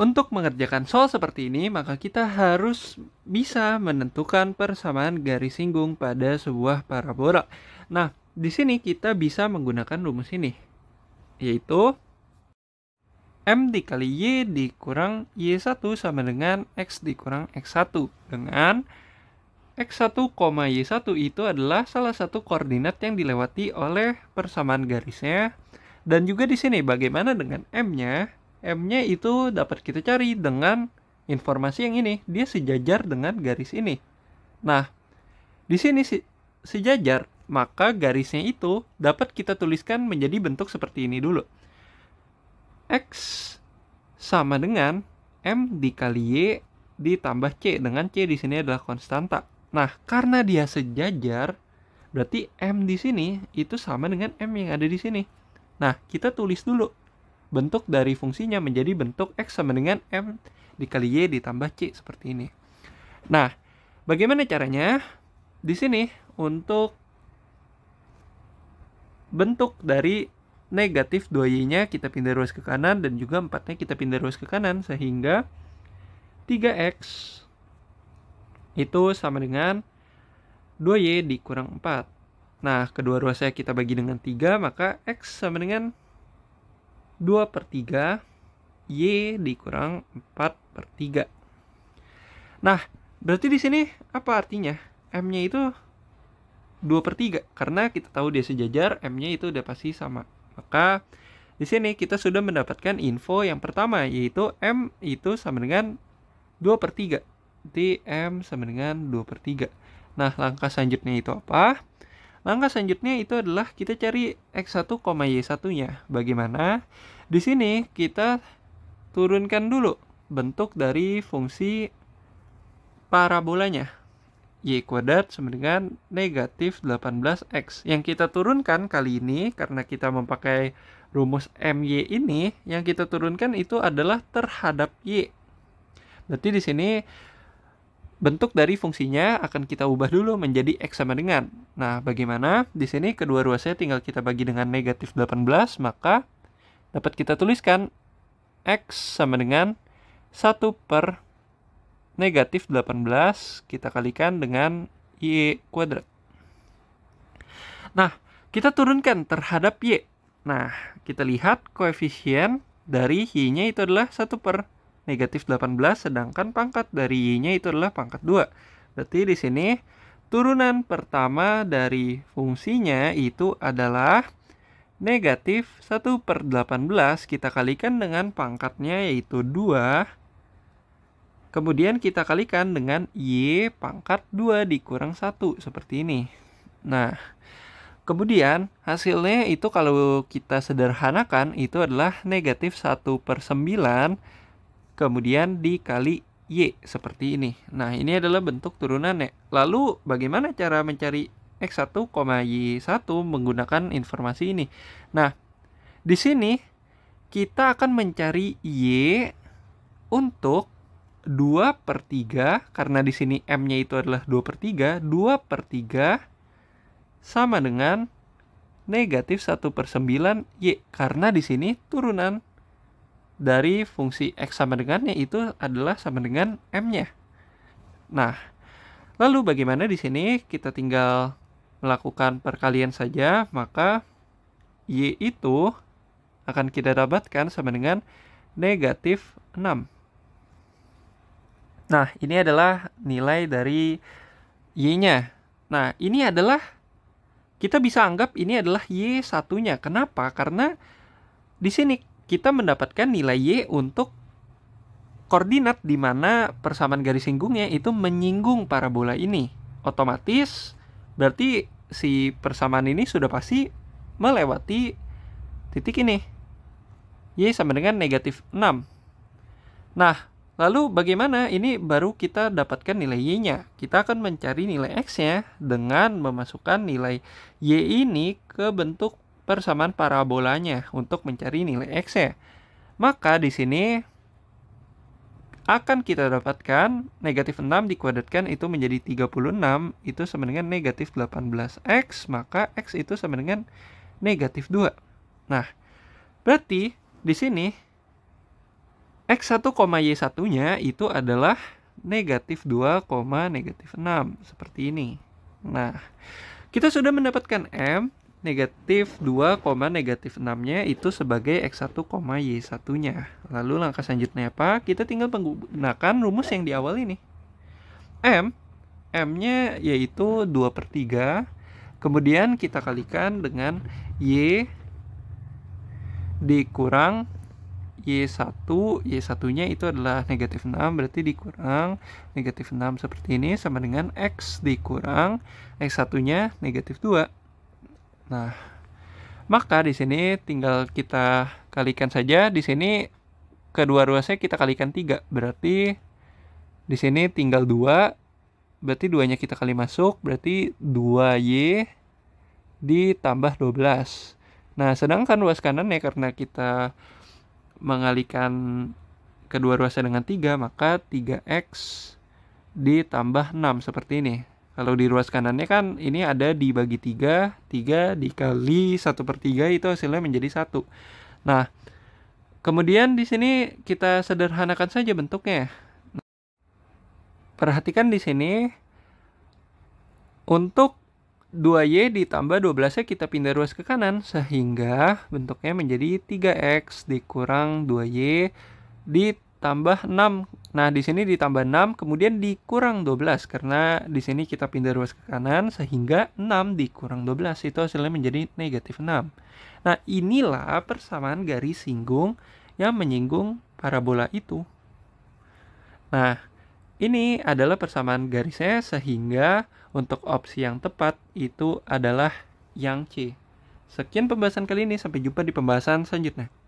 Untuk mengerjakan soal seperti ini, maka kita harus bisa menentukan persamaan garis singgung pada sebuah parabola. Nah, di sini kita bisa menggunakan rumus ini, yaitu M dikali Y dikurang Y1 sama dengan X dikurang X1 dengan X1, Y1 itu adalah salah satu koordinat yang dilewati oleh persamaan garisnya dan juga di sini bagaimana dengan M-nya M-nya itu dapat kita cari dengan informasi yang ini. Dia sejajar dengan garis ini. Nah, di sini se sejajar, maka garisnya itu dapat kita tuliskan menjadi bentuk seperti ini dulu. X sama dengan M dikali Y ditambah C dengan C di sini adalah konstanta. Nah, karena dia sejajar, berarti M di sini itu sama dengan M yang ada di sini. Nah, kita tulis dulu bentuk dari fungsinya menjadi bentuk X sama dengan M dikali Y ditambah C seperti ini. Nah, bagaimana caranya? Di sini untuk bentuk dari negatif 2Y-nya kita pindah ruas ke kanan dan juga 4-nya kita pindah ruas ke kanan sehingga 3X itu sama dengan 2Y dikurang 4. Nah, kedua ruasnya kita bagi dengan 3, maka X sama dengan 2 per 3 Y dikurang 4 per 3 Nah, berarti di sini apa artinya? M-nya itu 2 per 3 Karena kita tahu dia sejajar, M-nya itu udah pasti sama Maka di sini kita sudah mendapatkan info yang pertama Yaitu M itu sama dengan 2 per 3 Jadi M sama dengan 2 per 3 Nah, langkah selanjutnya itu apa? Langkah selanjutnya itu adalah kita cari X1, Y1 nya. Bagaimana? Di sini kita turunkan dulu bentuk dari fungsi parabolanya. Y kuadrat sama dengan negatif 18X. Yang kita turunkan kali ini, karena kita memakai rumus MY ini, yang kita turunkan itu adalah terhadap Y. Berarti di sini Bentuk dari fungsinya akan kita ubah dulu menjadi X sama dengan. Nah, bagaimana? Di sini kedua ruasnya tinggal kita bagi dengan negatif 18, maka dapat kita tuliskan X sama dengan 1 per negatif 18 kita kalikan dengan Y kuadrat. Nah, kita turunkan terhadap Y. Nah, kita lihat koefisien dari Y-nya itu adalah 1 per negatif 18 sedangkan pangkat dari y-nya itu adalah pangkat 2. Berarti di sini turunan pertama dari fungsinya itu adalah negatif 1 per 18 kita kalikan dengan pangkatnya yaitu 2. Kemudian kita kalikan dengan Y pangkat 2 dikurang 1 seperti ini. Nah, kemudian hasilnya itu kalau kita sederhanakan itu adalah negatif 1 per 9 kemudian dikali Y seperti ini. Nah, ini adalah bentuk turunannya. Lalu bagaimana cara mencari X1, Y1 menggunakan informasi ini? Nah, di sini kita akan mencari Y untuk 2 per 3, karena di sini M-nya itu adalah 2 per 3, 2 per 3 sama dengan negatif 1 per 9 Y, karena di sini turunan dari fungsi X sama dengan itu adalah sama dengan M-nya. Nah, lalu bagaimana di sini kita tinggal melakukan perkalian saja, maka Y itu akan kita dapatkan sama dengan negatif 6. Nah, ini adalah nilai dari Y-nya. Nah, ini adalah kita bisa anggap ini adalah Y satunya. Kenapa? Karena di sini kita mendapatkan nilai Y untuk koordinat di mana persamaan garis singgungnya itu menyinggung parabola ini. Otomatis berarti si persamaan ini sudah pasti melewati titik ini. Y sama dengan negatif 6. Nah, lalu bagaimana ini baru kita dapatkan nilai Y-nya? Kita akan mencari nilai X-nya dengan memasukkan nilai Y ini ke bentuk persamaan parabolanya untuk mencari nilai x-nya. Maka di sini akan kita dapatkan negatif 6 dikuadratkan itu menjadi 36 itu sama dengan negatif 18x maka x itu sama dengan negatif 2. Nah, berarti di sini x1, y1 nya itu adalah negatif 2, negatif 6 seperti ini. Nah, kita sudah mendapatkan m negatif 2, negatif 6-nya itu sebagai X1, Y1-nya. Lalu langkah selanjutnya apa? Kita tinggal menggunakan rumus yang di awal ini. M, M-nya yaitu 2 per 3. Kemudian kita kalikan dengan Y dikurang Y1, Y1-nya itu adalah negatif 6, berarti dikurang negatif 6 seperti ini sama dengan X dikurang X1-nya negatif 2 Nah, maka di sini tinggal kita kalikan saja. Di sini kedua ruasnya kita kalikan tiga, berarti di sini tinggal dua. Berarti duanya kita kali masuk, berarti 2y ditambah 12. Nah, sedangkan ruas ya karena kita mengalikan kedua ruasnya dengan 3, maka 3x ditambah 6 seperti ini. Kalau di ruas kanannya kan ini ada dibagi 3, 3 dikali 1 per 3 itu hasilnya menjadi 1. Nah, kemudian di sini kita sederhanakan saja bentuknya. Perhatikan di sini, untuk 2Y ditambah 12-nya kita pindah ruas ke kanan, sehingga bentuknya menjadi 3X dikurang 2Y ditambah tambah 6. Nah, di sini ditambah 6, kemudian dikurang 12 karena di sini kita pindah ruas ke kanan sehingga 6 dikurang 12 itu hasilnya menjadi negatif 6. Nah, inilah persamaan garis singgung yang menyinggung parabola itu. Nah, ini adalah persamaan garisnya sehingga untuk opsi yang tepat itu adalah yang C. Sekian pembahasan kali ini, sampai jumpa di pembahasan selanjutnya.